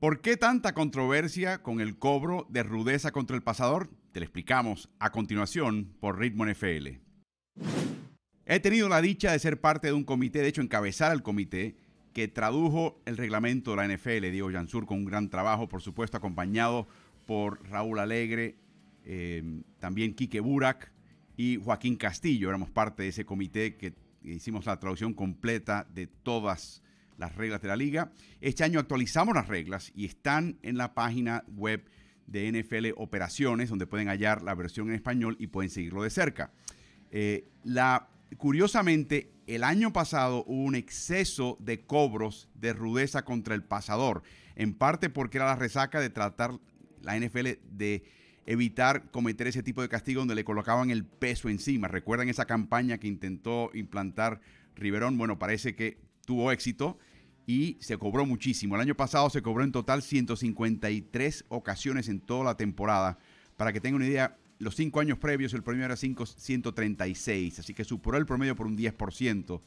¿Por qué tanta controversia con el cobro de rudeza contra el pasador? Te lo explicamos a continuación por Ritmo NFL. He tenido la dicha de ser parte de un comité, de hecho encabezar el comité, que tradujo el reglamento de la NFL, Diego Jansur, con un gran trabajo, por supuesto, acompañado por Raúl Alegre, eh, también Quique Burak y Joaquín Castillo. Éramos parte de ese comité que hicimos la traducción completa de todas las reglas de la liga. Este año actualizamos las reglas y están en la página web de NFL Operaciones, donde pueden hallar la versión en español y pueden seguirlo de cerca. Eh, curiosamente, el año pasado hubo un exceso de cobros de rudeza contra el pasador, en parte porque era la resaca de tratar la NFL de evitar cometer ese tipo de castigo donde le colocaban el peso encima. ¿Recuerdan esa campaña que intentó implantar Riverón? Bueno, parece que tuvo éxito y se cobró muchísimo. El año pasado se cobró en total 153 ocasiones en toda la temporada. Para que tengan una idea, los cinco años previos el promedio era 5, 136, así que superó el promedio por un 10%.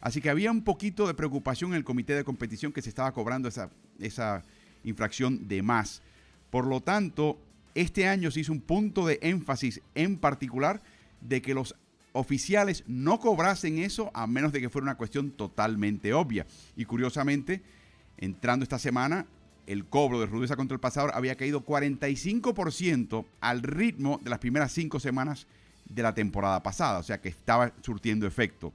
Así que había un poquito de preocupación en el comité de competición que se estaba cobrando esa, esa infracción de más. Por lo tanto, este año se hizo un punto de énfasis en particular de que los oficiales no cobrasen eso a menos de que fuera una cuestión totalmente obvia. Y curiosamente, entrando esta semana, el cobro de rudeza contra el pasador había caído 45% al ritmo de las primeras cinco semanas de la temporada pasada, o sea que estaba surtiendo efecto.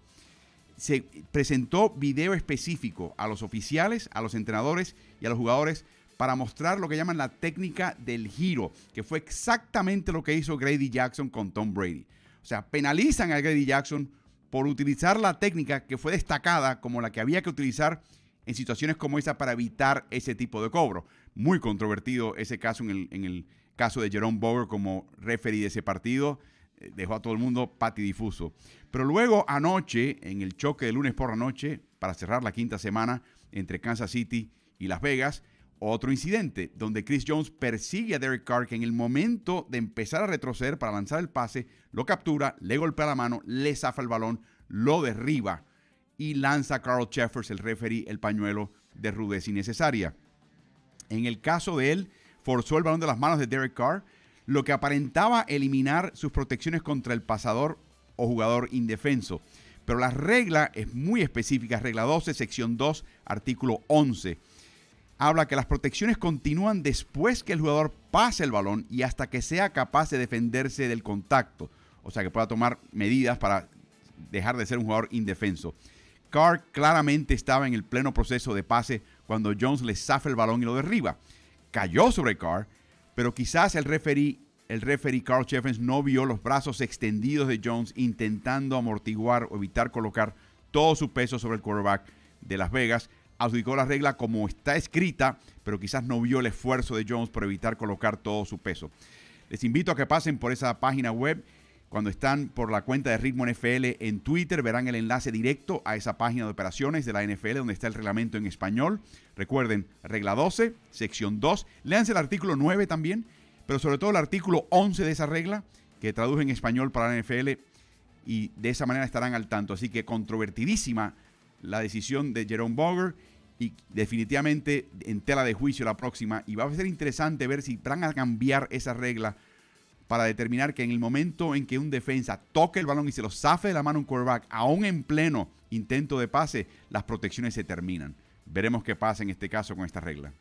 Se presentó video específico a los oficiales, a los entrenadores y a los jugadores para mostrar lo que llaman la técnica del giro, que fue exactamente lo que hizo Grady Jackson con Tom Brady. O sea, penalizan a Grady Jackson por utilizar la técnica que fue destacada como la que había que utilizar en situaciones como esa para evitar ese tipo de cobro. Muy controvertido ese caso en el, caso de Jerome Boger como referee de ese partido. Eh, dejó a todo el mundo patidifuso. Pero luego anoche, en el choque de lunes por la noche, para cerrar la quinta semana entre Kansas City y Las Vegas, otro incidente donde Chris Jones persigue a Derek Carr que en el momento de empezar a retroceder para lanzar el pase, lo captura, le golpea la mano, le zafa el balón, lo derriba y lanza a Carl Jeffers, el referee, el pañuelo de rudeza innecesaria. En el caso de él, forzó el balón de las manos de Derek Carr, lo que aparentaba eliminar sus protecciones contra el pasador o jugador indefenso. Pero la regla es muy específica, regla 12, sección 2, artículo 11 habla que las protecciones continúan después que el jugador pase el balón y hasta que sea capaz de defenderse del contacto. O sea, que pueda tomar medidas para dejar de ser un jugador indefenso. Carr claramente estaba en el pleno proceso de pase cuando Jones le zafa el balón y lo derriba. Cayó sobre Carr, pero quizás el referee, el referee Carl Jeffens no vio los brazos extendidos de Jones intentando amortiguar o evitar colocar todo su peso sobre el quarterback de Las Vegas adjudicó la regla como está escrita, pero quizás no vio el esfuerzo de Jones por evitar colocar todo su peso. Les invito a que pasen por esa página web. Cuando están por la cuenta de Ritmo NFL en Twitter, verán el enlace directo a esa página de operaciones de la NFL donde está el reglamento en español. Recuerden, regla 12, sección 2. leanse el artículo 9 también, pero sobre todo el artículo 11 de esa regla que traduje en español para la NFL y de esa manera estarán al tanto. Así que controvertidísima la decisión de Jerome Boger y definitivamente en tela de juicio la próxima. Y va a ser interesante ver si van a cambiar esa regla para determinar que en el momento en que un defensa toque el balón y se lo zafe de la mano un quarterback, aún en pleno intento de pase, las protecciones se terminan. Veremos qué pasa en este caso con esta regla.